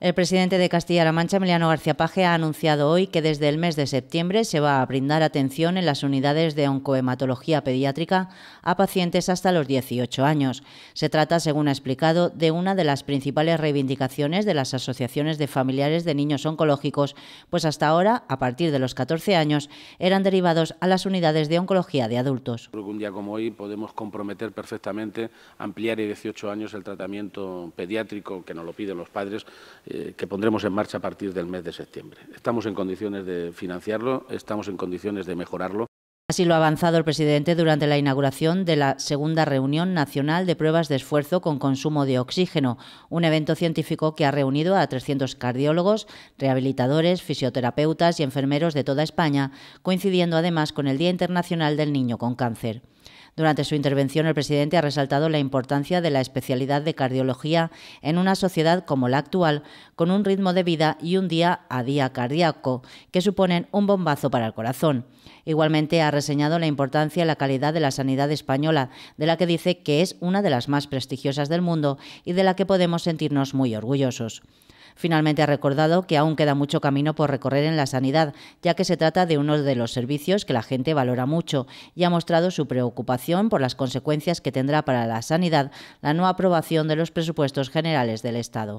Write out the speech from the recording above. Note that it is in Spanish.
El presidente de Castilla-La Mancha, Emiliano García Paje, ha anunciado hoy que desde el mes de septiembre se va a brindar atención en las unidades de oncohematología pediátrica a pacientes hasta los 18 años. Se trata, según ha explicado, de una de las principales reivindicaciones de las asociaciones de familiares de niños oncológicos, pues hasta ahora, a partir de los 14 años, eran derivados a las unidades de oncología de adultos. Creo que un día como hoy podemos comprometer perfectamente ampliar a 18 años el tratamiento pediátrico que nos lo piden los padres eh, que pondremos en marcha a partir del mes de septiembre. Estamos en condiciones de financiarlo, estamos en condiciones de mejorarlo. Así lo ha avanzado el presidente durante la inauguración de la segunda reunión nacional de pruebas de esfuerzo con consumo de oxígeno, un evento científico que ha reunido a 300 cardiólogos, rehabilitadores, fisioterapeutas y enfermeros de toda España, coincidiendo además con el Día Internacional del Niño con Cáncer. Durante su intervención, el presidente ha resaltado la importancia de la especialidad de cardiología en una sociedad como la actual, con un ritmo de vida y un día a día cardíaco, que suponen un bombazo para el corazón. Igualmente, ha reseñado la importancia y la calidad de la sanidad española, de la que dice que es una de las más prestigiosas del mundo y de la que podemos sentirnos muy orgullosos. Finalmente ha recordado que aún queda mucho camino por recorrer en la sanidad, ya que se trata de uno de los servicios que la gente valora mucho y ha mostrado su preocupación por las consecuencias que tendrá para la sanidad la no aprobación de los presupuestos generales del Estado.